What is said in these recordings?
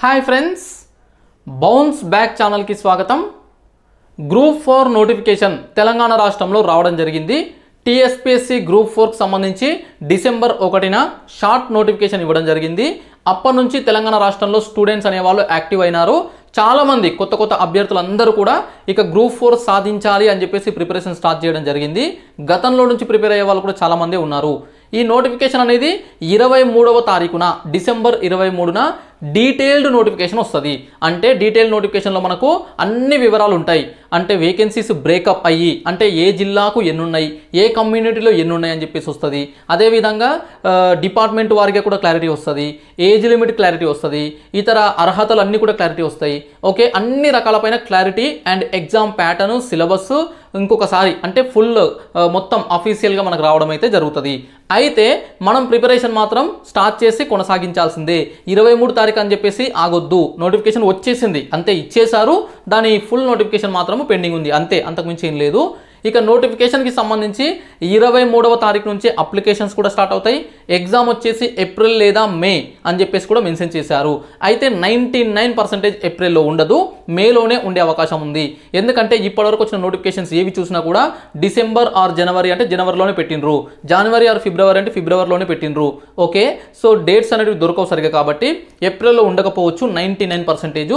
hi friends bounce back ఛానల్కి స్వాగతం group four notification Telangana రాష్ట్రంలో రావడం జరిగింది టీఎస్పీఎస్సీ గ్రూప్ ఫోర్కి సంబంధించి డిసెంబర్ ఒకటిన షార్ట్ నోటిఫికేషన్ ఇవ్వడం జరిగింది అప్పటి నుంచి తెలంగాణ రాష్ట్రంలో స్టూడెంట్స్ అనేవాళ్ళు యాక్టివ్ అయినారు చాలామంది కొత్త కొత్త అభ్యర్థులందరూ కూడా ఇక గ్రూప్ ఫోర్ సాధించాలి అని చెప్పేసి ప్రిపరేషన్ స్టార్ట్ చేయడం జరిగింది గతంలో నుంచి ప్రిపేర్ అయ్యే వాళ్ళు కూడా చాలామంది ఉన్నారు ఈ నోటిఫికేషన్ అనేది ఇరవై మూడవ తారీఖున డిసెంబర్ ఇరవై మూడున డీటెయిల్డ్ నోటిఫికేషన్ వస్తుంది అంటే డీటెయిల్డ్ నోటిఫికేషన్లో మనకు అన్ని వివరాలు ఉంటాయి అంటే వేకెన్సీస్ బ్రేకప్ అయ్యి అంటే ఏ జిల్లాకు ఎన్నున్నాయి ఏ కమ్యూనిటీలో ఎన్నున్నాయి అని చెప్పేసి వస్తుంది అదేవిధంగా డిపార్ట్మెంట్ వారికి కూడా క్లారిటీ వస్తుంది ఏజ్ లిమిట్ క్లారిటీ వస్తుంది ఇతర అర్హతలు అన్నీ కూడా క్లారిటీ వస్తాయి ఓకే అన్ని రకాలపైన clarity and exam pattern syllabus ఇంకొకసారి అంటే ఫుల్ మొత్తం అఫీషియల్గా మనకు రావడం అయితే జరుగుతుంది అయితే మనం ప్రిపరేషన్ మాత్రం స్టార్ట్ చేసి కొనసాగించాల్సిందే ఇరవై మూడు తారీఖు అని చెప్పేసి ఆగొద్దు నోటిఫికేషన్ వచ్చేసింది అంతే ఇచ్చేశారు దాని ఫుల్ నోటిఫికేషన్ మాత్రం పెండింగ్ ఉంది అంతే అంతకుమించి ఏం లేదు ఇక నోటిఫికేషన్కి సంబంధించి ఇరవై మూడవ తారీఖు నుంచి అప్లికేషన్స్ కూడా స్టార్ట్ అవుతాయి ఎగ్జామ్ వచ్చేసి ఏప్రిల్ లేదా మే అని చెప్పేసి కూడా మెన్షన్ చేశారు అయితే నైంటీ నైన్ పర్సెంటేజ్ ఏప్రిల్లో ఉండదు మేలోనే ఉండే అవకాశం ఉంది ఎందుకంటే ఇప్పటివరకు వచ్చిన నోటిఫికేషన్స్ ఏవి చూసినా కూడా డిసెంబర్ ఆర్ జనవరి అంటే జనవరిలోనే పెట్టినరు జనవరి ఆర్ ఫిబ్రవరి అంటే ఫిబ్రవరిలోనే పెట్టినరు ఓకే సో డేట్స్ అనేవి దొరకవు సరిగా కాబట్టి ఏప్రిల్లో ఉండకపోవచ్చు నైంటీ నైన్ పర్సెంటేజ్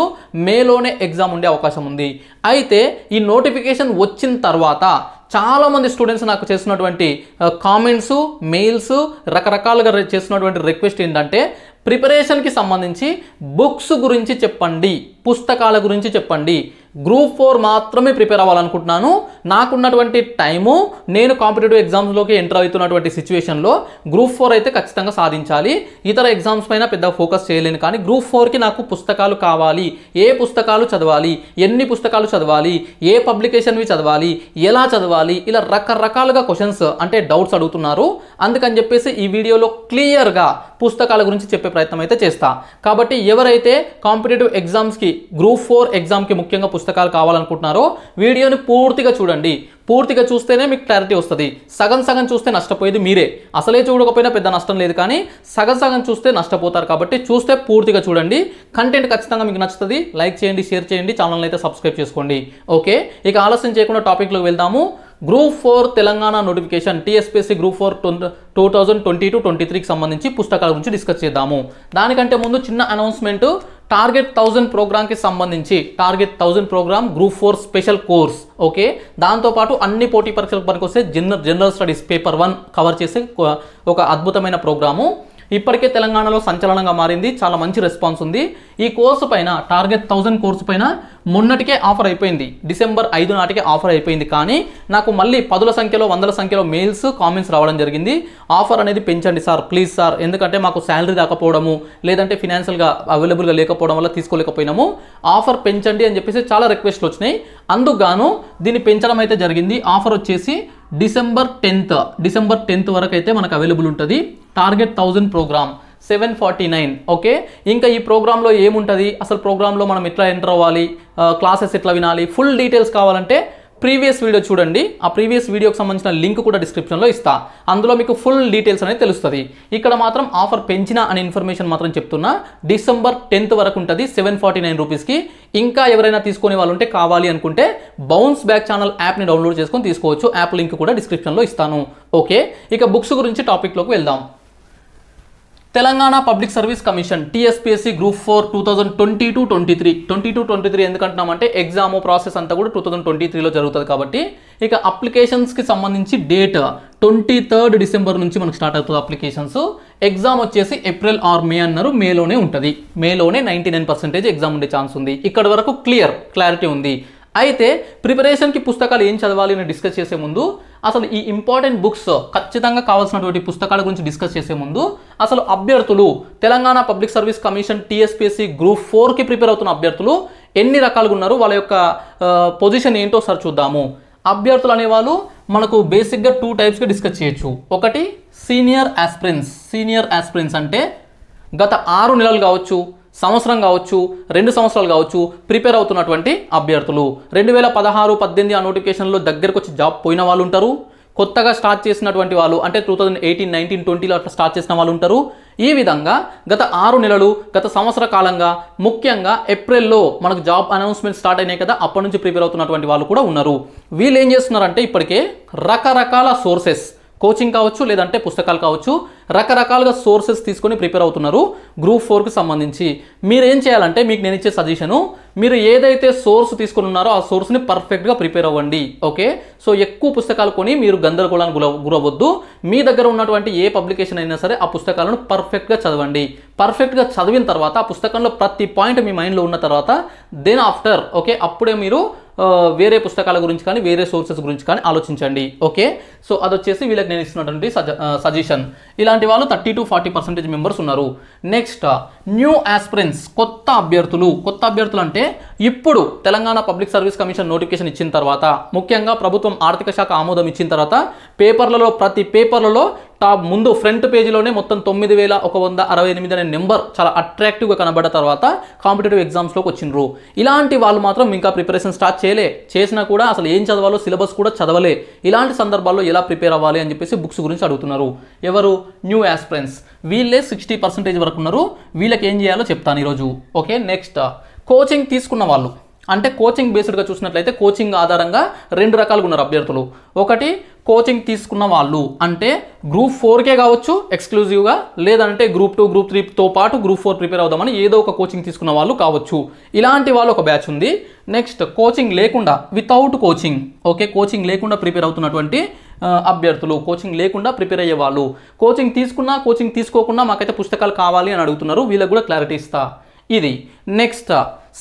మేలోనే ఎగ్జామ్ ఉండే అవకాశం ఉంది అయితే ఈ నోటిఫికేషన్ వచ్చిన తర్వాత చాలామంది స్టూడెంట్స్ నాకు చేస్తున్నటువంటి కామెంట్స్ మెయిల్స్ రకరకాలుగా చేస్తున్నటువంటి రిక్వెస్ట్ ఏంటంటే ప్రిపరేషన్కి సంబంధించి బుక్స్ గురించి చెప్పండి పుస్తకాల గురించి చెప్పండి గ్రూప్ ఫోర్ మాత్రమే ప్రిపేర్ అవ్వాలనుకుంటున్నాను నాకున్నటువంటి టైము నేను కాంపిటేటివ్ ఎగ్జామ్స్లోకి ఎంటర్ అవుతున్నటువంటి సిచ్యువేషన్లో గ్రూప్ ఫోర్ అయితే ఖచ్చితంగా సాధించాలి ఇతర ఎగ్జామ్స్ పైన పెద్ద ఫోకస్ చేయలేను కానీ గ్రూప్ ఫోర్కి నాకు పుస్తకాలు కావాలి ఏ పుస్తకాలు చదవాలి ఎన్ని పుస్తకాలు చదవాలి ఏ పబ్లికేషన్వి చదవాలి ఎలా చదవాలి ఇలా రకరకాలుగా క్వశ్చన్స్ అంటే డౌట్స్ అడుగుతున్నారు అందుకని చెప్పేసి ఈ వీడియోలో క్లియర్గా పుస్తకాల గురించి చెప్పే ప్రయత్నం అయితే చేస్తా కాబట్టి ఎవరైతే కాంపిటేటివ్ ఎగ్జామ్స్కి గ్రూప్ ఫోర్ ఎగ్జామ్కి ముఖ్యంగా పుస్తకాలు కావాలనుకుంటున్నారో వీడియోని పూర్తిగా చూడండి పూర్తిగా చూస్తేనే మీకు క్లారిటీ వస్తుంది సగం సగం చూస్తే నష్టపోయేది మీరే అసలే చూడకపోయినా పెద్ద నష్టం లేదు కానీ సగం సగం చూస్తే నష్టపోతారు కాబట్టి చూస్తే పూర్తిగా చూడండి కంటెంట్ ఖచ్చితంగా మీకు నచ్చుతుంది లైక్ చేయండి షేర్ చేయండి ఛానల్ అయితే సబ్స్క్రైబ్ చేసుకోండి ఓకే ఇక ఆలస్యం చేయకుండా టాపిక్లోకి వెళ్దాము group four Telangana notification TSPC group four two thousand twenty two twenty త్రీకి సంబంధించి పుస్తకాల గురించి డిస్కస్ చేద్దాము దానికంటే ముందు చిన్న అనౌన్స్మెంట్ టార్గెట్ థౌజండ్ ప్రోగ్రామ్కి సంబంధించి target thousand program group four special course okay దాంతోపాటు అన్ని పోటీ పరీక్షలకు పనికొస్తే general general studies paper one cover చేసే ఒక అద్భుతమైన ప్రోగ్రాము ఇప్పటికే తెలంగాణలో సంచలనంగా మారింది చాలా మంచి రెస్పాన్స్ ఉంది ఈ కోర్సు పైన టార్గెట్ థౌజండ్ కోర్సు పైన మొన్నటికే ఆఫర్ అయిపోయింది డిసెంబర్ ఐదు నాటికే ఆఫర్ అయిపోయింది కానీ నాకు మళ్ళీ పదుల సంఖ్యలో వందల సంఖ్యలో మెయిల్స్ కామెంట్స్ రావడం జరిగింది ఆఫర్ అనేది పెంచండి సార్ ప్లీజ్ సార్ ఎందుకంటే మాకు శాలరీ రాకపోవడము లేదంటే ఫినాన్షియల్గా అవైలబుల్గా లేకపోవడం వల్ల తీసుకోలేకపోయినాము ఆఫర్ పెంచండి అని చెప్పేసి చాలా రిక్వెస్ట్లు వచ్చినాయి అందుకు గాను దీన్ని పెంచడం అయితే జరిగింది ఆఫర్ వచ్చేసి డిసెంబర్ టెన్త్ డిసెంబర్ టెన్త్ వరకు అయితే మనకు అవైలబుల్ ఉంటుంది target thousand program seven forty nine okay ఇంకా ఈ ప్రోగ్రాంలో ఏముంటుంది అసలు ప్రోగ్రాంలో మనం ఎట్లా ఎంటర్ అవ్వాలి క్లాసెస్ ఎట్లా వినాలి ఫుల్ డీటెయిల్స్ కావాలంటే ప్రీవియస్ వీడియో చూడండి ఆ ప్రీవియస్ వీడియోకి సంబంధించిన లింక్ కూడా డిస్క్రిప్షన్లో ఇస్తా అందులో మీకు ఫుల్ డీటెయిల్స్ అనేది తెలుస్తుంది ఇక్కడ మాత్రం ఆఫర్ పెంచిన అనే ఇన్ఫర్మేషన్ మాత్రం చెప్తున్నా డిసెంబర్ టెన్త్ వరకు ఉంటుంది సెవెన్ ఫార్టీ నైన్ రూపీస్కి ఇంకా ఎవరైనా తీసుకునే వాళ్ళు ఉంటే కావాలి అనుకుంటే బౌన్స్ బ్యాక్ ఛానల్ యాప్ని డౌన్లోడ్ చేసుకొని తీసుకోవచ్చు యాప్ లింక్ కూడా డిస్క్రిప్షన్లో ఇస్తాను ఓకే ఇక బుక్స్ గురించి టాపిక్లోకి వెళ్దాం Telangana public service commission TSPSC group four two thousand twenty two twenty three twenty two twenty three ఎందుకంటున్నామంటే ఎగ్జామ్ ప్రాసెస్ అంతా కూడా టూ థౌజండ్ ట్వంటీ త్రీలో జరుగుతుంది కాబట్టి ఇక అప్లికేషన్స్కి సంబంధించి డేట్ ట్వంటీ థర్డ్ డిసెంబర్ నుంచి మనకు స్టార్ట్ అవుతుంది అప్లికేషన్స్ ఎగ్జామ్ వచ్చేసి ఏప్రిల్ ఆర్ మే అన్నారు మేలోనే ఉంటుంది మేలోనే నైంటీ నైన్ పర్సెంటేజ్ ఎగ్జామ్ ఉండే ఛాన్స్ ఉంది ఇక్కడ వరకు క్లియర్ క్లారిటీ ఉంది అయితే ప్రిపరేషన్కి పుస్తకాలు ఏం చదవాలి అని డిస్కస్ చేసే ముందు అసలు ఈ ఇంపార్టెంట్ బుక్స్ ఖచ్చితంగా కావాల్సినటువంటి పుస్తకాల గురించి డిస్కస్ చేసే ముందు అసలు అభ్యర్థులు Telangana public service commission TSPSC group ఫోర్కి ప్రిపేర్ అవుతున్న అభ్యర్థులు ఎన్ని రకాలుగా ఉన్నారు వాళ్ళ యొక్క పొజిషన్ ఏంటో సార్ చూద్దాము అభ్యర్థులు అనేవాళ్ళు మనకు బేసిక్గా టూ టైప్స్గా డిస్కస్ చేయొచ్చు ఒకటి సీనియర్ యాస్పిరెన్స్ సీనియర్ యాస్పిరెన్స్ అంటే గత ఆరు నెలలు కావచ్చు సంవత్సరం కావచ్చు రెండు సంవత్సరాలు కావచ్చు ప్రిపేర్ అవుతున్నటువంటి అభ్యర్థులు రెండు వేల పదహారు పద్దెనిమిది ఆ నోటిఫికేషన్లో దగ్గరకు వచ్చి జాబ్ పోయిన వాళ్ళు ఉంటారు కొత్తగా స్టార్ట్ చేసినటువంటి వాళ్ళు అంటే టూ థౌజండ్ ఎయిటీన్ నైన్టీన్ ట్వంటీలో అట్లా స్టార్ట్ చేసిన వాళ్ళు ఉంటారు ఈ విధంగా గత ఆరు నెలలు గత సంవత్సర కాలంగా ముఖ్యంగా ఏప్రిల్లో మనకు జాబ్ అనౌన్స్మెంట్ స్టార్ట్ అయినాయి కదా అప్పటి నుంచి ప్రిపేర్ అవుతున్నటువంటి వాళ్ళు కూడా ఉన్నారు వీళ్ళు ఏం చేస్తున్నారంటే ఇప్పటికే రకరకాల సోర్సెస్ కోచింగ్ కావచ్చు లేదంటే పుస్తకాలు కావచ్చు రకరకాలుగా సోర్సెస్ తీసుకొని ప్రిపేర్ అవుతున్నారు గ్రూప్ ఫోర్కి సంబంధించి మీరు ఏం చేయాలంటే మీకు నేను ఇచ్చే సజెషను మీరు ఏదైతే సోర్స్ తీసుకుని ఉన్నారో ఆ సోర్స్ని పర్ఫెక్ట్గా ప్రిపేర్ అవ్వండి ఓకే సో ఎక్కువ పుస్తకాలు కొని మీరు గందరగోళానికి గుర గురవద్దు మీ దగ్గర ఉన్నటువంటి ఏ పబ్లికేషన్ అయినా సరే ఆ పుస్తకాలను పర్ఫెక్ట్గా చదవండి పర్ఫెక్ట్గా చదివిన తర్వాత ఆ పుస్తకంలో ప్రతి పాయింట్ మీ మైండ్లో ఉన్న తర్వాత దెన్ ఆఫ్టర్ ఓకే అప్పుడే మీరు వేరే పుస్తకాల గురించి కానీ వేరే సోర్సెస్ గురించి కానీ ఆలోచించండి ఓకే సో అది వచ్చేసి వీళ్ళకి నేను ఇస్తున్నటువంటి సజెషన్ ఇలాంటి వాళ్ళు thirty to forty percentage members ఉన్నారు నెక్స్ట్ న్యూ ఆస్పిరెంట్స్ కొత్త అభ్యర్థులు కొత్త అభ్యర్థులు అంటే ఇప్పుడు Telangana public service commission notification ఇచ్చిన తర్వాత ముఖ్యంగా ప్రభుత్వం ఆర్థిక శాఖ ఆమోదం ఇచ్చిన తర్వాత పేపర్లలో ప్రతి పేపర్లలో టాప్ ముందు ఫ్రంట్ పేజీలోనే మొత్తం తొమ్మిది వేల ఒక వంద అరవై ఎనిమిది అనే నెంబర్ చాలా అట్రాక్టివ్గా కనబడిన తర్వాత కాంపిటేటివ్ ఎగ్జామ్స్లోకి వచ్చిండ్రు ఇలాంటి వాళ్ళు మాత్రం ఇంకా ప్రిపరేషన్ స్టార్ట్ చేయలే చేసినా కూడా అసలు ఏం చదవాలో సిలబస్ కూడా చదవలే ఇలాంటి సందర్భాల్లో ఎలా ప్రిపేర్ అవ్వాలి అని చెప్పేసి బుక్స్ గురించి అడుగుతున్నారు ఎవరు న్యూ యాస్పిరెంట్స్ వీళ్ళే సిక్స్టీ పర్సెంటేజ్ వరకు ఉన్నారు వీళ్ళకి ఏం చేయాలో చెప్తాను ఈరోజు ఓకే నెక్స్ట్ కోచింగ్ తీసుకున్న వాళ్ళు అంటే కోచింగ్ బేస్డ్గా చూసినట్లయితే కోచింగ్ ఆధారంగా రెండు రకాలుగా ఉన్నారు అభ్యర్థులు ఒకటి కోచింగ్ తీసుకున్న వాళ్ళు అంటే గ్రూప్ ఫోర్కే కావచ్చు ఎక్స్క్లూజివ్గా లేదంటే గ్రూప్ టూ గ్రూప్ త్రీతో పాటు గ్రూప్ ఫోర్ ప్రిపేర్ అవుదామని ఏదో ఒక కోచింగ్ తీసుకున్న వాళ్ళు కావచ్చు ఇలాంటి వాళ్ళు ఒక బ్యాచ్ ఉంది నెక్స్ట్ కోచింగ్ లేకుండా వితౌట్ కోచింగ్ ఓకే కోచింగ్ లేకుండా ప్రిపేర్ అవుతున్నటువంటి అభ్యర్థులు కోచింగ్ లేకుండా ప్రిపేర్ అయ్యే వాళ్ళు కోచింగ్ తీసుకున్నా కోచింగ్ తీసుకోకుండా మాకైతే పుస్తకాలు కావాలి అని అడుగుతున్నారు వీళ్ళకి కూడా క్లారిటీ ఇస్తా ఇది నెక్స్ట్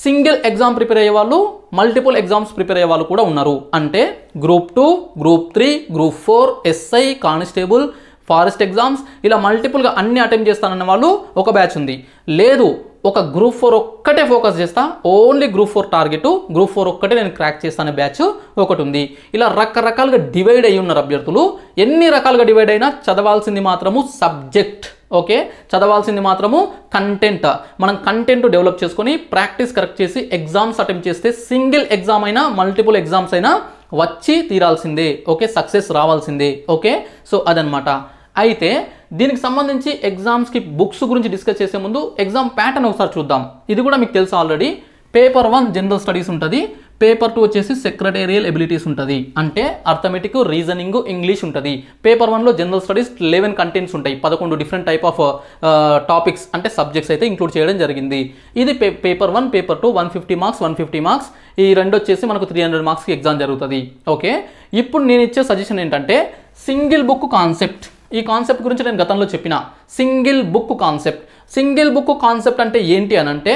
సింగిల్ ఎగ్జామ్ ప్రిపేర్ అయ్యే వాళ్ళు మల్టిపుల్ ఎగ్జామ్స్ ప్రిపేర్ అయ్యే వాళ్ళు కూడా ఉన్నారు అంటే group two group three group four SI constable forest exams ఇలా మల్టిపుల్గా అన్ని అటెంప్ట్ చేస్తానన్న వాళ్ళు ఒక బ్యాచ్ ఉంది లేదు ఒక గ్రూప్ ఫోర్ ఒక్కటే ఫోకస్ చేస్తా only group four target group four ఒక్కటే నేను క్రాక్ చేస్తానే బ్యాచ్ ఒకటి ఉంది ఇలా రకరకాలుగా డివైడ్ అయి ఉన్నారు అభ్యర్థులు ఎన్ని రకాలుగా డివైడ్ అయినా చదవాల్సింది మాత్రము సబ్జెక్ట్ ఓకే చదవాల్సింది మాత్రము కంటెంట్ మనం కంటెంట్ డెవలప్ చేసుకొని ప్రాక్టీస్ కరెక్ట్ చేసి ఎగ్జామ్స్ అటెంప్ట్ చేస్తే సింగిల్ ఎగ్జామ్ అయినా మల్టిపుల్ ఎగ్జామ్స్ అయినా వచ్చి తీరాల్సిందే ఓకే సక్సెస్ రావాల్సిందే ఓకే సో అదనమాట అయితే దీనికి సంబంధించి ఎగ్జామ్స్కి బుక్స్ గురించి డిస్కస్ చేసే ముందు ఎగ్జామ్ ప్యాటర్న్ ఒకసారి చూద్దాం ఇది కూడా మీకు తెలుసు already paper one general studies ఉంటుంది పేపర్ టూ వచ్చేసి సెక్రటేరియల్ ఎబిలిటీస్ ఉంటుంది అంటే అర్థమెటిక్ రీజనింగ్ ఇంగ్లీష్ ఉంటుంది పేపర్ వన్లో జనరల్ స్టడీస్ లెవెన్ కంటెంట్స్ ఉంటాయి పదకొండు డిఫరెంట్ టైప్ ఆఫ్ టాపిక్స్ అంటే సబ్జెక్ట్స్ అయితే ఇంక్లూడ్ చేయడం జరిగింది ఇది paper one paper two one fifty marks one fifty marks ఈ రెండు వచ్చేసి మనకు త్రీ హండ్రెడ్ మార్క్స్కి ఎగ్జామ్ జరుగుతుంది ఓకే ఇప్పుడు నేను ఇచ్చే సజెషన్ ఏంటంటే సింగిల్ బుక్ కాన్సెప్ట్ ఈ కాన్సెప్ట్ గురించి నేను గతంలో చెప్పిన single book concept single book concept అంటే ఏంటి అని అంటే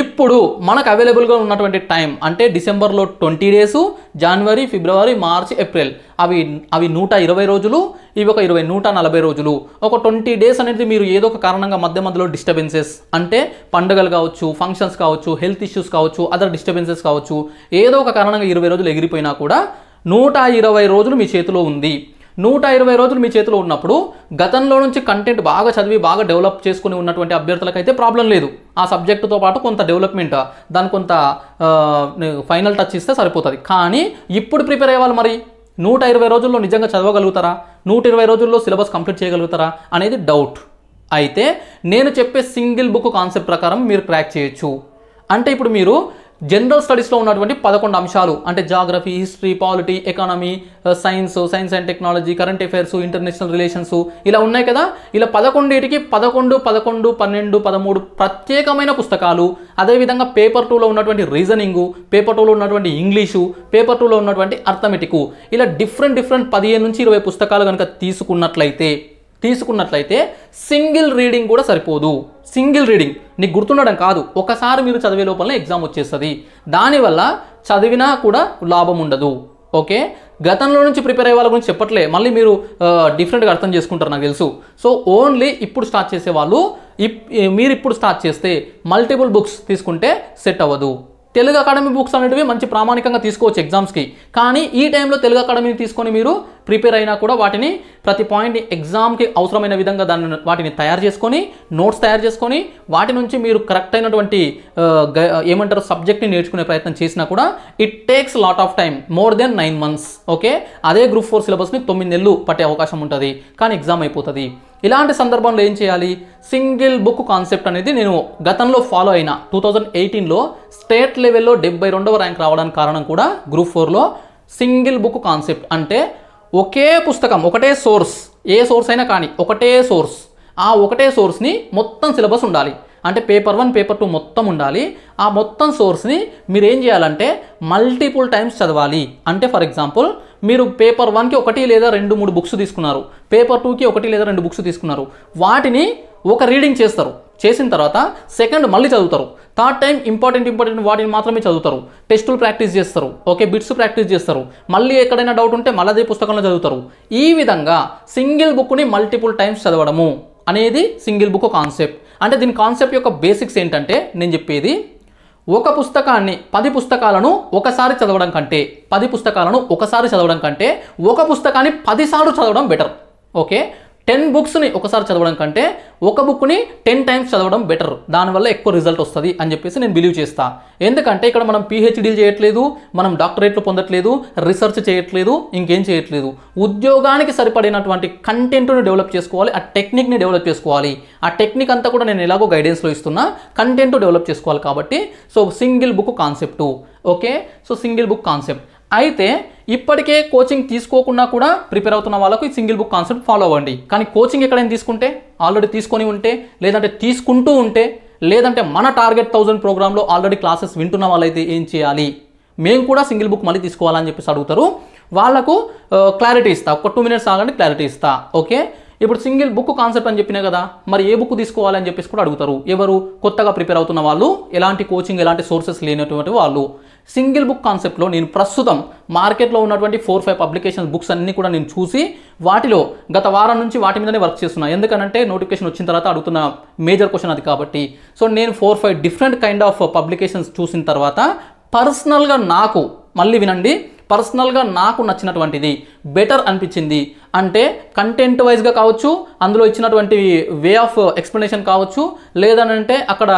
ఇప్పుడు మనకు అవైలబుల్గా ఉన్నటువంటి టైం అంటే డిసెంబర్లో ట్వంటీ డేసు జనవరి ఫిబ్రవరి మార్చ్ ఏప్రిల్ అవి అవి నూట ఇరవై రోజులు ఇవి ఒక ఇరవై నూట నలభై రోజులు ఒక ట్వంటీ డేస్ అనేది మీరు ఏదో ఒక కారణంగా మధ్య మధ్యలో డిస్టర్బెన్సెస్ అంటే పండుగలు కావచ్చు ఫంక్షన్స్ కావచ్చు హెల్త్ ఇష్యూస్ కావచ్చు అదర్ డిస్టర్బెన్సెస్ కావచ్చు ఏదో ఒక కారణంగా ఇరవై రోజులు ఎగిరిపోయినా కూడా నూట ఇరవై రోజులు మీ చేతిలో ఉంది నూట ఇరవై రోజులు మీ చేతిలో ఉన్నప్పుడు గతంలో నుంచి కంటెంట్ బాగా చదివి బాగా డెవలప్ చేసుకుని ఉన్నటువంటి అభ్యర్థులకైతే ప్రాబ్లం లేదు ఆ సబ్జెక్టుతో పాటు కొంత డెవలప్మెంట్ దాని కొంత ఫైనల్ టచ్ ఇస్తే సరిపోతుంది కానీ ఇప్పుడు ప్రిపేర్ అయ్యేవాళ్ళు మరి నూట ఇరవై రోజుల్లో నిజంగా చదవగలుగుతారా నూట ఇరవై రోజుల్లో సిలబస్ కంప్లీట్ చేయగలుగుతారా అనేది డౌట్ అయితే నేను చెప్పే సింగిల్ బుక్ కాన్సెప్ట్ ప్రకారం మీరు క్రాక్ చేయొచ్చు అంటే ఇప్పుడు మీరు జనరల్ స్టడీస్లో ఉన్నటువంటి పదకొండు అంశాలు అంటే geography history polity economy science science and technology current affairs international relations ఇలా ఉన్నాయి కదా ఇలా పదకొండేటికి పదకొండు పదకొండు పన్నెండు పదమూడు ప్రత్యేకమైన పుస్తకాలు అదేవిధంగా పేపర్ టూలో ఉన్నటువంటి రీజనింగు పేపర్ టూలో ఉన్నటువంటి ఇంగ్లీషు పేపర్ టూలో ఉన్నటువంటి అర్థమెటికు ఇలా డిఫరెంట్ డిఫరెంట్ పదిహేను నుంచి ఇరవై పుస్తకాలు కనుక తీసుకున్నట్లయితే తీసుకున్నట్లయితే సింగిల్ రీడింగ్ కూడా సరిపోదు సింగిల్ రీడింగ్ నీకు గుర్తుండడం కాదు ఒకసారి మీరు చదివే లోపల ఎగ్జామ్ వచ్చేస్తుంది దానివల్ల చదివినా కూడా లాభం ఉండదు ఓకే గతంలో నుంచి ప్రిపేర్ అయ్యే వాళ్ళ గురించి చెప్పట్లే మళ్ళీ మీరు డిఫరెంట్గా అర్థం చేసుకుంటారు నాకు తెలుసు సో ఓన్లీ ఇప్పుడు స్టార్ట్ చేసే వాళ్ళు మీరు ఇప్పుడు స్టార్ట్ చేస్తే మల్టిపుల్ బుక్స్ తీసుకుంటే సెట్ అవ్వదు తెలుగు అకాడమీ బుక్స్ అనేటివి మంచి ప్రామాణికంగా తీసుకోవచ్చు ఎగ్జామ్స్కి కానీ ఈ టైంలో తెలుగు అకాడమీని తీసుకొని మీరు ప్రిపేర్ అయినా కూడా వాటిని ప్రతి పాయింట్ ఎగ్జామ్కి అవసరమైన విధంగా దాన్ని వాటిని తయారు చేసుకొని నోట్స్ తయారు చేసుకొని వాటి నుంచి మీరు కరెక్ట్ అయినటువంటి ఏమంటారు సబ్జెక్ట్ని నేర్చుకునే ప్రయత్నం చేసినా కూడా it takes lot of time more then nine months okay అదే గ్రూప్ ఫోర్ సిలబస్ని తొమ్మిది నెలలు పట్టే అవకాశం ఉంటుంది కానీ ఎగ్జామ్ అయిపోతుంది ఇలాంటి సందర్భంలో ఏం చేయాలి సింగిల్ బుక్ కాన్సెప్ట్ అనేది నేను గతంలో ఫాలో అయిన టూ థౌజండ్ ఎయిటీన్లో స్టేట్ లెవెల్లో డెబ్బై రెండవ ర్యాంక్ రావడానికి కారణం కూడా గ్రూప్ ఫోర్లో సింగిల్ బుక్ కాన్సెప్ట్ అంటే ఒకే పుస్తకం ఒకటే సోర్స్ ఏ సోర్స్ అయినా కానీ ఒకటే సోర్స్ ఆ ఒకటే సోర్స్ని మొత్తం సిలబస్ ఉండాలి అంటే పేపర్ వన్ పేపర్ టూ మొత్తం ఉండాలి ఆ మొత్తం సోర్స్ని మీరు ఏం చేయాలంటే మల్టిపుల్ టైమ్స్ చదవాలి అంటే ఫర్ ఎగ్జాంపుల్ మీరు పేపర్ వన్కి ఒకటి లేదా రెండు మూడు బుక్స్ తీసుకున్నారు పేపర్ టూకి ఒకటి లేదా రెండు బుక్స్ తీసుకున్నారు వాటిని ఒక రీడింగ్ చేస్తారు చేసిన తర్వాత సెకండ్ మళ్ళీ చదువుతారు థర్డ్ టైం ఇంపార్టెంట్ ఇంపార్టెంట్ వాటిని మాత్రమే చదువుతారు టెస్టులు ప్రాక్టీస్ చేస్తారు ఓకే బిట్స్ ప్రాక్టీస్ చేస్తారు మళ్ళీ ఎక్కడైనా డౌట్ ఉంటే మళ్ళీ అదే పుస్తకంలో చదువుతారు ఈ విధంగా సింగిల్ బుక్ని మల్టిపుల్ టైమ్స్ చదవడము అనేది సింగిల్ బుక్ కాన్సెప్ట్ అంటే దీని కాన్సెప్ట్ యొక్క బేసిక్స్ ఏంటంటే నేను చెప్పేది ఒక పుస్తకాన్ని పది పుస్తకాలను ఒకసారి చదవడం కంటే పది పుస్తకాలను ఒకసారి చదవడం కంటే ఒక పుస్తకాన్ని పదిసార్లు చదవడం బెటర్ ఓకే టెన్ బుక్స్ని ఒకసారి చదవడం కంటే ఒక బుక్ని టెన్ టైమ్స్ చదవడం బెటర్ దానివల్ల ఎక్కువ రిజల్ట్ వస్తుంది అని చెప్పేసి నేను బిలీవ్ చేస్తా ఎందుకంటే ఇక్కడ మనం పీహెచ్డీలు చేయట్లేదు మనం డాక్టరేట్లు పొందట్లేదు రీసెర్చ్ చేయట్లేదు ఇంకేం చేయట్లేదు ఉద్యోగానికి సరిపడినటువంటి కంటెంట్ను డెవలప్ చేసుకోవాలి ఆ టెక్నిక్ని డెవలప్ చేసుకోవాలి ఆ టెక్నిక్ అంతా కూడా నేను ఎలాగో గైడెన్స్లో ఇస్తున్నా కంటెంట్ డెవలప్ చేసుకోవాలి కాబట్టి so single book concept okay so single book concept అయితే ఇప్పటికే కోచింగ్ తీసుకోకుండా కూడా ప్రిపేర్ అవుతున్న వాళ్ళకు ఈ సింగిల్ బుక్ కాన్సెప్ట్ ఫాలో అవ్వండి కానీ కోచింగ్ ఎక్కడైనా తీసుకుంటే ఆల్రెడీ తీసుకొని ఉంటే లేదంటే తీసుకుంటూ ఉంటే లేదంటే మన టార్గెట్ థౌజండ్ ప్రోగ్రాంలో ఆల్రెడీ క్లాసెస్ వింటున్న వాళ్ళైతే ఏం చేయాలి మేము కూడా సింగిల్ బుక్ మళ్ళీ తీసుకోవాలని చెప్పేసి అడుగుతారు వాళ్ళకు క్లారిటీ ఇస్తా ఒక టూ మినిట్స్ ఆగండి క్లారిటీ ఇస్తా ఓకే ఇప్పుడు సింగిల్ బుక్ కాన్సెప్ట్ అని చెప్పినా కదా మరి ఏ బుక్ తీసుకోవాలని చెప్పేసి కూడా అడుగుతారు ఎవరు కొత్తగా ప్రిపేర్ అవుతున్న వాళ్ళు ఎలాంటి కోచింగ్ ఎలాంటి సోర్సెస్ లేనటువంటి వాళ్ళు సింగిల్ బుక్ కాన్సెప్ట్లో నేను ప్రస్తుతం మార్కెట్లో ఉన్నటువంటి ఫోర్ ఫైవ్ పబ్లికేషన్స్ బుక్స్ అన్నీ కూడా నేను చూసి వాటిలో గత వారం నుంచి వాటి మీదనే వర్క్ చేస్తున్నాను ఎందుకంటే నోటిఫికేషన్ వచ్చిన తర్వాత అడుగుతున్న మేజర్ క్వశ్చన్ అది కాబట్టి సో నేను four five different kind of publications చూసిన తర్వాత పర్సనల్గా నాకు మళ్ళీ వినండి పర్సనల్గా నాకు నచ్చినటువంటిది బెటర్ అనిపించింది అంటే కంటెంట్ వైజ్గా కావచ్చు అందులో ఇచ్చినటువంటి వే ఆఫ్ ఎక్స్ప్లెనేషన్ కావచ్చు లేదనంటే అక్కడ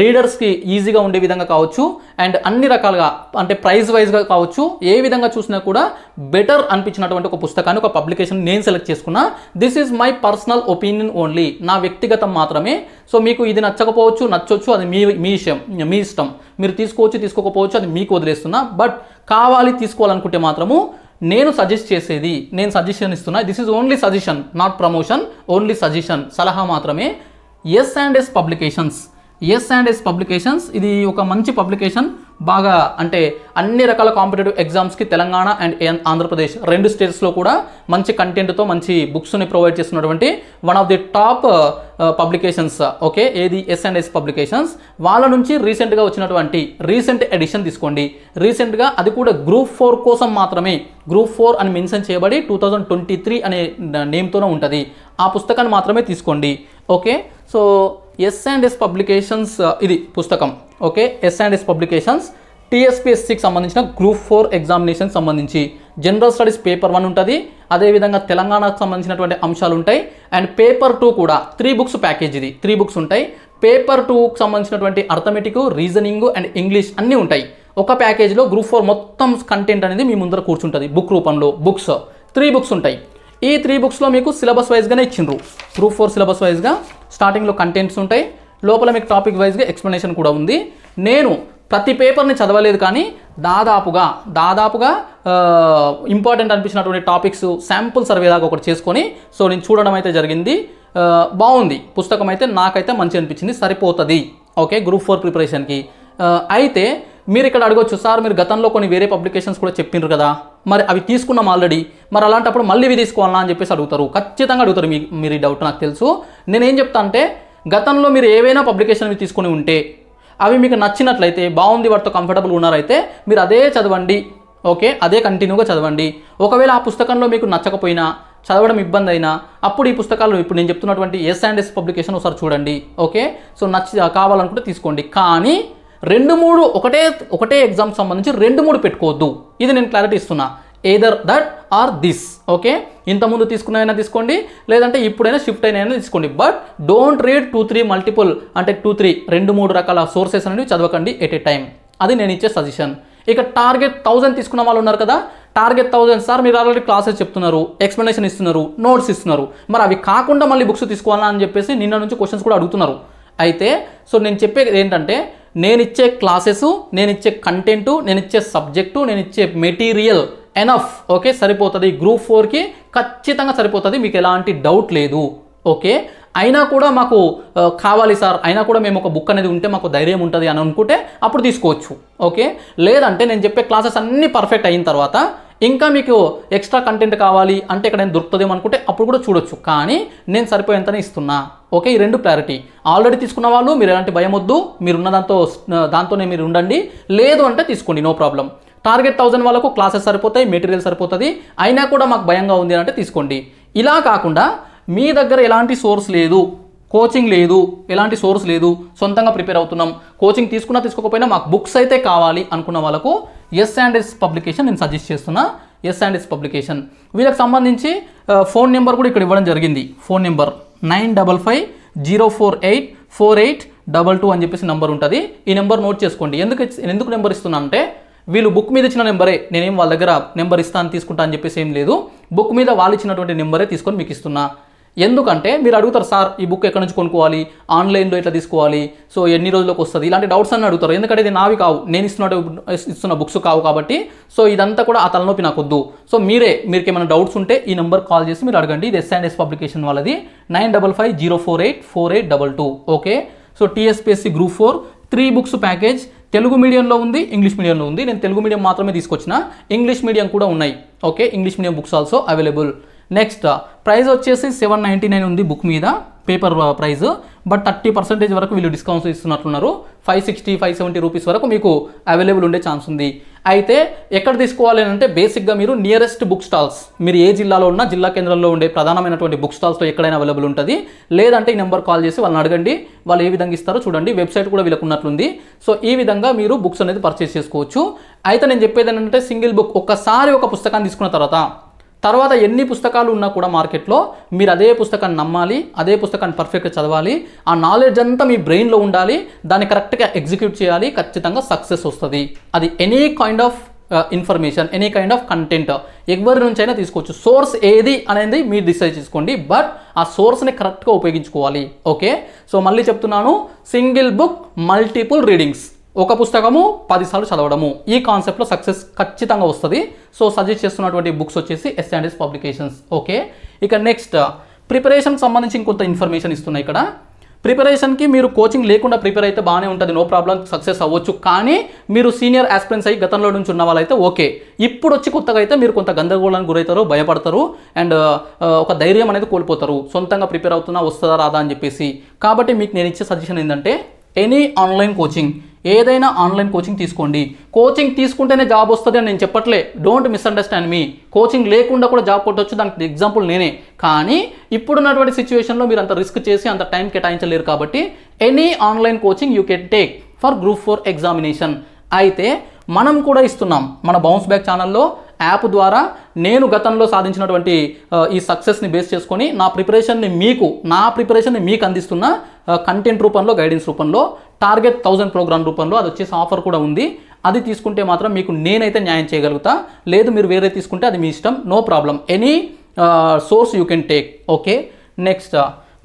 రీడర్స్కి ఈజీగా ఉండే విధంగా కావచ్చు అండ్ అన్ని రకాలుగా అంటే ప్రైజ్ వైజ్గా కావచ్చు ఏ విధంగా చూసినా కూడా బెటర్ అనిపించినటువంటి ఒక పుస్తకాన్ని ఒక పబ్లికేషన్ నేను సెలెక్ట్ చేసుకున్నా this is my personal opinion only నా వ్యక్తిగతం మాత్రమే సో మీకు ఇది నచ్చకపోవచ్చు నచ్చవచ్చు అది మీ మీ ఇష్టం మీ ఇష్టం మీరు తీసుకోవచ్చు తీసుకోకపోవచ్చు అది మీకు వదిలేస్తున్నా బట్ కావాలి తీసుకోవాలనుకుంటే మాత్రము నేను సజెస్ట్ చేసేది నేను సజెషన్ ఇస్తున్నా this is only suggestion not promotion only suggestion సలహా మాత్రమే S and S publications S and S publications ఇది ఒక మంచి పబ్లికేషన్ బాగా అంటే అన్ని రకాల కాంపిటేటివ్ ఎగ్జామ్స్కి తెలంగాణ అండ్ ఆంధ్రప్రదేశ్ రెండు స్టేట్స్లో కూడా మంచి కంటెంట్తో మంచి బుక్స్ని ప్రొవైడ్ చేస్తున్నటువంటి one of the top publications okay ఏది ఎస్ అండ్ ఎస్ పబ్లికేషన్స్ వాళ్ళ నుంచి రీసెంట్గా వచ్చినటువంటి రీసెంట్ ఎడిషన్ తీసుకోండి రీసెంట్గా అది కూడా గ్రూప్ ఫోర్ కోసం మాత్రమే గ్రూప్ ఫోర్ అని మెన్షన్ చేయబడి టూ థౌజండ్ ట్వంటీ త్రీ అనే నేమ్తోనే ఉంటుంది ఆ పుస్తకాన్ని మాత్రమే తీసుకోండి okay so S and S publications ఇది పుస్తకం okay S and S publications టీఎస్పిఎస్సికి సంబంధించిన గ్రూప్ ఫోర్ ఎగ్జామినేషన్కి సంబంధించి జనరల్ స్టడీస్ పేపర్ వన్ ఉంటుంది అదేవిధంగా తెలంగాణకు సంబంధించినటువంటి అంశాలు ఉంటాయి అండ్ పేపర్ టూ కూడా త్రీ బుక్స్ ప్యాకేజ్ ఇది త్రీ బుక్స్ ఉంటాయి పేపర్ టూకి సంబంధించినటువంటి అర్థమెటిక్ రీజనింగ్ అండ్ ఇంగ్లీష్ అన్నీ ఉంటాయి ఒక ప్యాకేజ్లో గ్రూప్ ఫోర్ మొత్తం కంటెంట్ అనేది మీ ముందర కూర్చుంటుంది బుక్ రూపంలో బుక్స్ త్రీ బుక్స్ ఉంటాయి ఈ త్రీ బుక్స్లో మీకు సిలబస్ వైజ్గానే ఇచ్చిండ్రు గ్రూప్ ఫోర్ సిలబస్ వైజ్గా స్టార్టింగ్లో కంటెంట్స్ ఉంటాయి లోపల మీకు టాపిక్ వైజ్గా ఎక్స్ప్లెనేషన్ కూడా ఉంది నేను ప్రతి పేపర్ని చదవలేదు కానీ దాదాపుగా దాదాపుగా ఇంపార్టెంట్ అనిపించినటువంటి టాపిక్స్ శాంపుల్ సర్వే దాకా ఒకటి చేసుకొని సో నేను చూడడం అయితే జరిగింది బాగుంది పుస్తకం అయితే నాకైతే మంచి అనిపించింది సరిపోతుంది ఓకే గ్రూప్ ఫోర్ ప్రిపరేషన్కి అయితే మీరు ఇక్కడ అడగొచ్చు సార్ మీరు గతంలో కొన్ని వేరే పబ్లికేషన్స్ కూడా చెప్పినారు కదా మరి అవి తీసుకున్నాం ఆల్రెడీ మరి అలాంటప్పుడు మళ్ళీ ఇవి తీసుకోవాలా అని చెప్పేసి అడుగుతారు ఖచ్చితంగా అడుగుతారు మీ మీరు డౌట్ నాకు తెలుసు నేనేం చెప్తా అంటే గతంలో మీరు ఏవైనా పబ్లికేషన్ తీసుకుని ఉంటే అవి మీకు నచ్చినట్లయితే బాగుంది వాటితో కంఫర్టబుల్ ఉన్నారైతే మీరు అదే చదవండి ఓకే అదే కంటిన్యూగా చదవండి ఒకవేళ ఆ పుస్తకంలో మీకు నచ్చకపోయినా చదవడం ఇబ్బంది అయినా అప్పుడు ఈ పుస్తకాలు ఇప్పుడు నేను చెప్తున్నటువంటి ఎస్ అండ్ ఎస్ పబ్లికేషన్ ఒకసారి చూడండి ఓకే సో నచ్చి కావాలనుకుంటే తీసుకోండి కానీ రెండు మూడు ఒకటే ఒకటే ఎగ్జామ్ సంబంధించి రెండు మూడు పెట్టుకోవద్దు ఇది నేను క్లారిటీ ఇస్తున్నా either that or this okay ఇంతకుముందు తీసుకున్నైనా తీసుకోండి లేదంటే ఇప్పుడైనా షిఫ్ట్ అయినా తీసుకోండి but don't read two three multiple అంటే టూ త్రీ రెండు మూడు రకాల సోర్సెస్ అనేవి చదవకండి ఎట్ ఏ టైం అది నేను ఇచ్చే సజెషన్ ఇక టార్గెట్ థౌజండ్ తీసుకున్న వాళ్ళు ఉన్నారు కదా టార్గెట్ థౌజండ్ సార్ మీరు ఆల్రెడీ క్లాసెస్ చెప్తున్నారు ఎక్స్ప్లెనేషన్ ఇస్తున్నారు నోట్స్ ఇస్తున్నారు మరి అవి కాకుండా మళ్ళీ బుక్స్ తీసుకోవాలా అని చెప్పేసి నిన్న నుంచి క్వశ్చన్స్ కూడా అడుగుతున్నారు అయితే సో నేను చెప్పేది ఏంటంటే నేనిచ్చే క్లాసెస్ నేనిచ్చే కంటెంటు నేనిచ్చే సబ్జెక్టు నేనిచ్చే మెటీరియల్ ఎనఫ్ ఓకే సరిపోతుంది గ్రూప్ ఫోర్కి ఖచ్చితంగా సరిపోతుంది మీకు ఎలాంటి డౌట్ లేదు ఓకే అయినా కూడా మాకు uh, కావాలి సార్ అయినా కూడా మేము ఒక బుక్ అనేది ఉంటే మాకు ధైర్యం ఉంటుంది అని అనుకుంటే అప్పుడు తీసుకోవచ్చు ఓకే లేదంటే నేను చెప్పే క్లాసెస్ అన్నీ పర్ఫెక్ట్ అయిన తర్వాత ఇంకా మీకు ఎక్స్ట్రా కంటెంట్ కావాలి అంటే ఇక్కడ నేను దొరుకుతుందేమో అనుకుంటే అప్పుడు కూడా చూడొచ్చు కానీ నేను సరిపోయేంతనే ఇస్తున్నా ఓకే ఈ రెండు క్లారిటీ ఆల్రెడీ తీసుకున్న వాళ్ళు మీరు ఎలాంటి భయం వద్దు మీరున్న దాంతో దాంతోనే మీరు ఉండండి లేదు అంటే తీసుకోండి నో ప్రాబ్లం టార్గెట్ థౌజండ్ వాళ్ళకు క్లాసెస్ సరిపోతాయి మెటీరియల్ సరిపోతుంది అయినా కూడా మాకు భయంగా ఉంది అంటే తీసుకోండి ఇలా కాకుండా మీ దగ్గర ఎలాంటి సోర్స్ లేదు కోచింగ్ లేదు ఎలాంటి సోర్స్ లేదు సొంతంగా ప్రిపేర్ అవుతున్నాం కోచింగ్ తీసుకున్నా తీసుకోకపోయినా మాకు బుక్స్ అయితే కావాలి అనుకున్న వాళ్ళకు ఎస్ అండ్ ఎస్ పబ్లికేషన్ నేను సజెస్ట్ చేస్తున్నా ఎస్ అండ్ ఎస్ పబ్లికేషన్ వీళ్ళకి సంబంధించి ఫోన్ నెంబర్ కూడా ఇక్కడ ఇవ్వడం జరిగింది phone number nine double five zero four eight four eight double two అని చెప్పేసి నెంబర్ ఉంటుంది ఈ నెంబర్ నోట్ చేసుకోండి ఎందుకు ఎందుకు నెంబర్ ఇస్తున్నా అంటే వీళ్ళు బుక్ మీద ఇచ్చిన నెంబరే నేనేం వాళ్ళ దగ్గర నెంబర్ ఇస్తాను తీసుకుంటా అని చెప్పేసి ఏం లేదు బుక్ మీద వాళ్ళు ఇచ్చినటువంటి నెంబరే తీసుకొని మీకు ఇస్తున్నా ఎందుకంటే మీరు అడుగుతారు సార్ ఈ బుక్ ఎక్కడి నుంచి కొనుక్కోవాలి ఆన్లైన్లో ఎట్లా తీసుకోవాలి సో ఎన్ని రోజులకు వస్తుంది ఇలాంటి డౌట్స్ అన్నీ అడుగుతారు ఎందుకంటే ఇది నావి కావు నేను ఇస్తున్న ఇస్తున్న బుక్స్ కావు కాబట్టి సో ఇదంతా కూడా ఆ తలనొప్పి నాకు వద్దు సో మీరే మీరు ఏమైనా డౌట్స్ ఉంటే ఈ నెంబర్ కాల్ చేసి మీరు అడగండి ఇది ఎస్ పబ్లికేషన్ వాళ్ళది nine double five zero four eight four eight double two okay so TSPSC group four three books package Telugu మీడియంలో ఉంది ఇంగ్లీష్ మీడియంలో ఉంది నేను తెలుగు మీడియం మాత్రమే తీసుకొచ్చిన ఇంగ్లీష్ మీడియం కూడా ఉన్నాయి okay English medium books also available next price వచ్చేసి సెవెన్ నైంటీ నైన్ ఉంది బుక్ మీద paper price but thirty percentage వరకు వీళ్ళు డిస్కౌంట్స్ ఇస్తున్నట్లున్నారు five sixty five seventy rupees వరకు మీకు అవైలబుల్ ఉండే ఛాన్స్ ఉంది అయితే ఎక్కడ తీసుకోవాలి అంటే బేసిక్గా మీరు నియరెస్ట్ బుక్ స్టాల్స్ మీరు ఏ జిల్లాలో ఉన్నా జిల్లా కేంద్రంలో ఉండే ప్రధానమైనటువంటి బుక్ స్టాల్స్లో ఎక్కడైనా అవైలబుల్ ఉంటుంది లేదంటే ఈ నెంబర్ కాల్ చేసి వాళ్ళని అడగండి వాళ్ళు ఏ విధంగా ఇస్తారో చూడండి వెబ్సైట్ కూడా వీళ్ళకి ఉన్నట్లుంది సో ఈ విధంగా మీరు బుక్స్ అనేది పర్చేస్ చేసుకోవచ్చు అయితే నేను చెప్పేది ఏంటంటే సింగిల్ బుక్ ఒక్కసారి ఒక పుస్తకాన్ని తీసుకున్న తర్వాత తర్వాత ఎన్ని పుస్తకాలు ఉన్నా కూడా మార్కెట్లో మీరు అదే పుస్తకాన్ని నమ్మాలి అదే పుస్తకాన్ని పర్ఫెక్ట్గా చదవాలి ఆ నాలెడ్జ్ అంతా మీ బ్రెయిన్లో ఉండాలి దాన్ని కరెక్ట్గా ఎగ్జిక్యూట్ చేయాలి ఖచ్చితంగా సక్సెస్ వస్తుంది అది any kind of information any kind of content ఎవరి నుంచైనా తీసుకోవచ్చు సోర్స్ ఏది అనేది మీరు డిసైడ్ చేసుకోండి బట్ ఆ సోర్స్ని కరెక్ట్గా ఉపయోగించుకోవాలి ఓకే సో మళ్ళీ చెప్తున్నాను సింగిల్ బుక్ మల్టిపుల్ రీడింగ్స్ ఒక పుస్తకము పదిసార్లు చదవడము ఈ కాన్సెప్ట్లో సక్సెస్ ఖచ్చితంగా వస్తుంది సో సజెస్ట్ చేస్తున్నటువంటి బుక్స్ వచ్చేసి S and S publications okay ఇక నెక్స్ట్ ప్రిపరేషన్ సంబంధించి ఇంకొంత ఇన్ఫర్మేషన్ ఇస్తున్నాయి ఇక్కడ ప్రిపరేషన్కి మీరు కోచింగ్ లేకుండా ప్రిపేర్ అయితే బాగానే ఉంటుంది నో ప్రాబ్లం సక్సెస్ అవ్వచ్చు కానీ మీరు సీనియర్ ఆస్పిరెంట్స్ అయ్యి గతంలో నుంచి ఉన్న వాళ్ళైతే ఓకే ఇప్పుడు వచ్చి కొత్తగా అయితే మీరు కొంత గందరగోళానికి గురవుతారు భయపడతారు అండ్ ఒక ధైర్యం అనేది కోల్పోతారు సొంతంగా ప్రిపేర్ అవుతున్నా వస్తుందా రాదా అని చెప్పేసి కాబట్టి మీకు నేను ఇచ్చే సజెషన్ ఏంటంటే ఎనీ ఆన్లైన్ కోచింగ్ ఏదైనా ఆన్లైన్ కోచింగ్ తీసుకోండి కోచింగ్ తీసుకుంటేనే జాబ్ వస్తుంది అని నేను చెప్పట్లే డోంట్ మిస్అండర్స్టాండ్ మీ కోచింగ్ లేకుండా కూడా జాబ్ కొట్టవచ్చు దానికి ఎగ్జాంపుల్ నేనే కానీ ఇప్పుడున్నటువంటి సిచ్యువేషన్లో మీరు అంత రిస్క్ చేసి అంత టైం కేటాయించలేరు కాబట్టి any online coaching you can take for group four examination అయితే మనం కూడా ఇస్తున్నాం మన బౌన్స్ బ్యాక్ ఛానల్లో యాప్ ద్వారా నేను గతంలో సాధించినటువంటి ఈ సక్సెస్ని బేస్ చేసుకొని నా ప్రిపరేషన్ని మీకు నా ప్రిపరేషన్ని మీకు అందిస్తున్న కంటెంట్ రూపంలో గైడెన్స్ రూపంలో టార్గెట్ థౌజండ్ ప్రోగ్రామ్ రూపంలో అది వచ్చేసి ఆఫర్ కూడా ఉంది అది తీసుకుంటే మాత్రం మీకు నేనైతే న్యాయం చేయగలుగుతా లేదు మీరు వేరే తీసుకుంటే అది మీ ఇష్టం no problem any source you can take okay next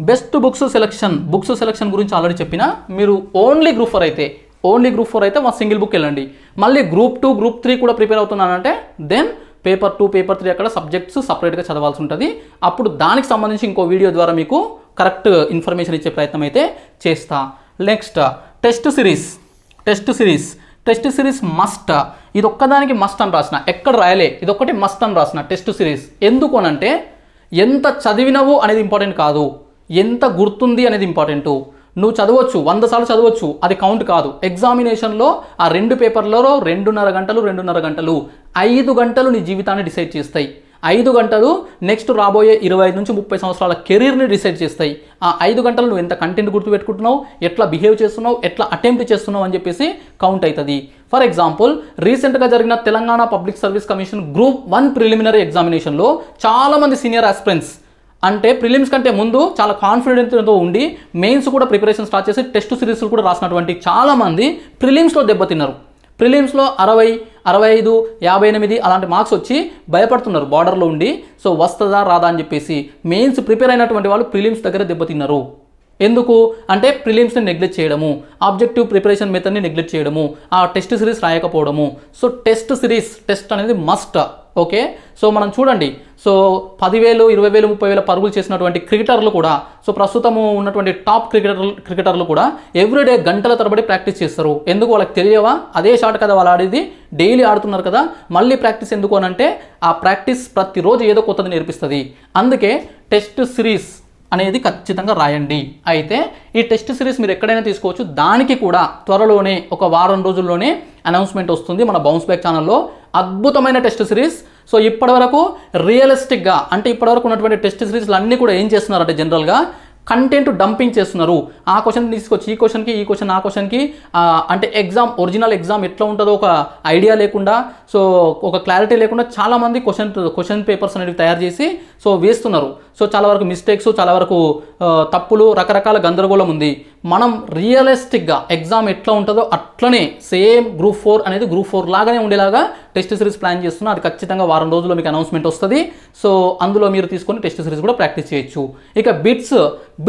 best books selection books selection గురించి ఆల్రెడీ చెప్పిన మీరు ఓన్లీ గ్రూఫర్ అయితే ఓన్లీ గ్రూప్ ఫోర్ అయితే మా సింగిల్ బుక్ వెళ్ళండి మళ్ళీ గ్రూప్ టూ గ్రూప్ త్రీ కూడా ప్రిపేర్ అవుతున్నానంటే then paper two paper three అక్కడ సబ్జెక్ట్స్ సపరేట్గా చదవాల్సి ఉంటుంది అప్పుడు దానికి సంబంధించి ఇంకో వీడియో ద్వారా మీకు కరెక్ట్ ఇన్ఫర్మేషన్ ఇచ్చే ప్రయత్నం అయితే చేస్తా next test series test series test series must ఇది ఒక్కదానికి మస్ట్ అని రాసిన ఎక్కడ రాయలే ఒక్కటి మస్ట్ అని రాసిన టెస్ట్ సిరీస్ ఎందుకు అంటే ఎంత చదివినవు అనేది ఇంపార్టెంట్ కాదు ఎంత గుర్తుంది అనేది ఇంపార్టెంటు నువ్వు చదవచ్చు వంద సార్లు చదవచ్చు అది కౌంట్ కాదు ఎగ్జామినేషన్లో ఆ రెండు పేపర్లలో రెండున్నర గంటలు రెండున్నర గంటలు ఐదు గంటలు నీ జీవితాన్ని డిసైడ్ చేస్తాయి ఐదు గంటలు నెక్స్ట్ రాబోయే ఇరవై ఐదు నుంచి ముప్పై సంవత్సరాల కెరీర్ని డిసైడ్ చేస్తాయి ఆ ఐదు గంటలు నువ్వు ఎంత కంటెంట్ గుర్తుపెట్టుకుంటున్నావు ఎట్లా బిహేవ్ చేస్తున్నావు ఎట్లా అటెంప్ట్ చేస్తున్నావు అని చెప్పేసి కౌంట్ అవుతుంది ఫర్ ఎగ్జాంపుల్ రీసెంట్గా జరిగిన Telangana public service commission group one preliminary ఎగ్జామినేషన్లో చాలామంది సీనియర్ ఆస్పిరెంట్స్ అంటే ప్రిలిమ్స్ కంటే ముందు చాలా కాన్ఫిడెంట్తో ఉండి మెయిన్స్ కూడా ప్రిపరేషన్ స్టార్ట్ చేసి టెస్ట్ సిరీస్లు కూడా రాసినటువంటి చాలామంది ప్రిలిమ్స్లో దెబ్బతిన్నారు ప్రిలిమ్స్లో అరవై అరవై ఐదు యాభై ఎనిమిది అలాంటి మార్క్స్ వచ్చి భయపడుతున్నారు బార్డర్లో ఉండి సో వస్తుందా రాదా అని చెప్పేసి మెయిన్స్ ప్రిపేర్ అయినటువంటి వాళ్ళు ప్రిలిమ్స్ దగ్గర దెబ్బతిన్నారు ఎందుకు అంటే ప్రిలిమ్స్ని నెగ్లెక్ట్ చేయడము ఆబ్జెక్టివ్ ప్రిపరేషన్ మెథడ్ని నెగ్లెక్ట్ చేయడము ఆ టెస్ట్ సిరీస్ రాయకపోవడము సో టెస్ట్ సిరీస్ టెస్ట్ అనేది మస్ట్ ఓకే సో మనం చూడండి సో పదివేలు ఇరవై వేలు ముప్పై వేల పరుగులు చేసినటువంటి క్రికెటర్లు కూడా సో ప్రస్తుతము ఉన్నటువంటి టాప్ క్రికెటర్లు క్రికెటర్లు కూడా ఎవ్రీడే గంటల తరబడి ప్రాక్టీస్ చేస్తారు ఎందుకు వాళ్ళకి తెలియవా అదే షాట్ కదా వాళ్ళు ఆడేది డైలీ ఆడుతున్నారు కదా మళ్ళీ ప్రాక్టీస్ ఎందుకు అనంటే ఆ ప్రాక్టీస్ ప్రతిరోజు ఏదో కొత్తది నేర్పిస్తుంది అందుకే టెస్ట్ సిరీస్ అనేది ఖచ్చితంగా రాయండి అయితే ఈ టెస్ట్ సిరీస్ మీరు ఎక్కడైనా తీసుకోవచ్చు దానికి కూడా త్వరలోనే ఒక వారం రోజుల్లోనే అనౌన్స్మెంట్ వస్తుంది మన బౌన్స్ బ్యాక్ ఛానల్లో అద్భుతమైన టెస్ట్ సిరీస్ సో ఇప్పటివరకు రియలిస్టిక్గా అంటే ఇప్పటివరకు ఉన్నటువంటి టెస్ట్ సిరీస్లు అన్నీ కూడా ఏం చేస్తున్నారంటే జనరల్గా కంటెంట్ డంపింగ్ చేస్తున్నారు ఆ క్వశ్చన్ తీసుకొచ్చి ఈ క్వశ్చన్కి ఈ క్వశ్చన్ ఆ క్వశ్చన్కి అంటే ఎగ్జామ్ ఒరిజినల్ ఎగ్జామ్ ఎట్లా ఉంటుందో ఒక ఐడియా లేకుండా సో ఒక క్లారిటీ లేకుండా చాలామంది క్వశ్చన్ క్వశ్చన్ పేపర్స్ అనేవి తయారు చేసి సో వేస్తున్నారు సో చాలా వరకు మిస్టేక్స్ చాలా వరకు తప్పులు రకరకాల గందరగోళం ఉంది మనం రియలిస్టిక్గా ఎగ్జామ్ ఎట్లా ఉంటుందో అట్లనే సేమ్ గ్రూప్ ఫోర్ అనేది గ్రూప్ ఫోర్ లాగానే ఉండేలాగా టెస్ట్ సిరీస్ ప్లాన్ చేస్తున్నా అది ఖచ్చితంగా వారం రోజుల్లో మీకు అనౌన్స్మెంట్ వస్తుంది సో అందులో మీరు తీసుకొని టెస్ట్ సిరీస్ కూడా ప్రాక్టీస్ చేయొచ్చు ఇక బిట్స్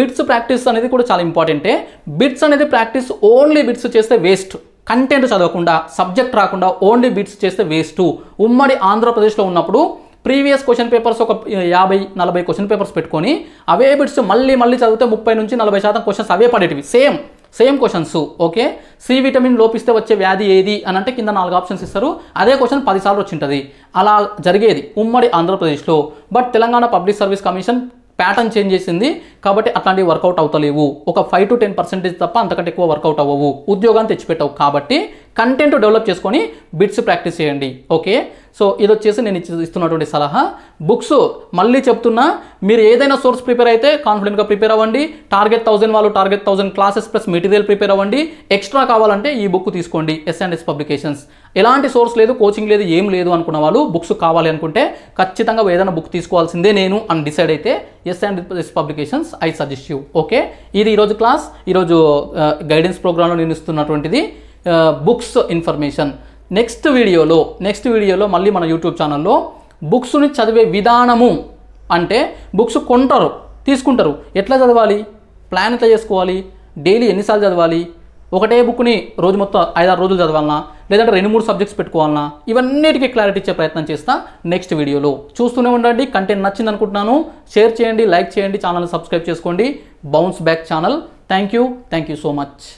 బిట్స్ ప్రాక్టీస్ అనేది కూడా చాలా ఇంపార్టెంటే బిట్స్ అనేది ప్రాక్టీస్ ఓన్లీ బిట్స్ చేస్తే వేస్ట్ కంటెంట్ చదవకుండా సబ్జెక్ట్ రాకుండా ఓన్లీ బిట్స్ చేస్తే వేస్ట్ ఉమ్మడి ఆంధ్రప్రదేశ్లో ఉన్నప్పుడు ప్రీవియస్ క్వశ్చన్ పేపర్స్ ఒక యాభై నలభై క్వశ్చన్ పేపర్స్ పెట్టుకొని అవే బిట్స్ మళ్ళీ మళ్ళీ చదివితే ముప్పై నుంచి నలభై శాతం క్వశ్చన్స్ అవే పడేటివి same same questions okay C vitamin లోపిస్తే వచ్చే వ్యాధి ఏది అని అంటే కింద నాలుగు ఆప్షన్స్ ఇస్తారు అదే క్వశ్చన్ పదిసార్లు వచ్చింటుంది అలా జరిగేది ఉమ్మడి ఆంధ్రప్రదేశ్లో but Telangana public service commission pattern change చేసింది కాబట్టి అట్లాంటివి వర్కౌట్ అవుతలేవు ఒక ఫైవ్ టు టెన్ పర్సెంటేజ్ తప్ప అంతకంటే ఎక్కువ వర్కౌట్ అవ్వవు ఉద్యోగాన్ని తెచ్చిపెట్టవు కాబట్టి కంటెంట్ డెవలప్ చేసుకొని బిట్స్ ప్రాక్టీస్ చేయండి ఓకే సో ఇది వచ్చేసి నేను ఇస్తున్నటువంటి సలహా బుక్స్ మళ్ళీ చెప్తున్నా మీరు ఏదైనా సోర్స్ ప్రిపేర్ అయితే కాన్ఫిడెంట్గా ప్రిపేర్ అవ్వండి టార్గెట్ థౌసండ్ వాళ్ళు target thousand classes plus material prepare అవ్వండి ఎక్స్ట్రా కావాలంటే ఈ బుక్ తీసుకోండి ఎస్ అండ్ ఎస్ పబ్లికేషన్స్ ఎలాంటి సోర్స్ లేదు కోచింగ్ లేదు ఏం లేదు అనుకున్న వాళ్ళు బుక్స్ కావాలి అనుకుంటే ఖచ్చితంగా ఏదైనా బుక్ తీసుకోవాల్సిందే నేను అని డిసైడ్ అయితే S and S publications I suggest you okay ఇది ఈరోజు క్లాస్ ఈరోజు గైడెన్స్ uh, ప్రోగ్రాంలో నేను ఇస్తున్నటువంటిది బుక్స్ ఇన్ఫర్మేషన్ నెక్స్ట్ వీడియోలో నెక్స్ట్ వీడియోలో మళ్ళీ మన యూట్యూబ్ ఛానల్లో బుక్స్ని చదివే విధానము అంటే బుక్స్ కొంటారు తీసుకుంటారు ఎట్లా చదవాలి ప్లాన్ ఎట్లా చేసుకోవాలి డైలీ ఎన్నిసార్లు చదవాలి ఒకటే బుక్ని రోజు మొత్తం ఐదారు రోజులు చదవాలనా లేదంటే రెండు మూడు సబ్జెక్ట్స్ పెట్టుకోవాలనా ఇవన్నిటికీ క్లారిటీ ఇచ్చే ప్రయత్నం చేస్తా నెక్స్ట్ వీడియోలో చూస్తూనే ఉండండి కంటెంట్ నచ్చింది అనుకుంటున్నాను షేర్ చేయండి లైక్ చేయండి ఛానల్ని సబ్స్క్రైబ్ చేసుకోండి bounce back channel thank you thank you so much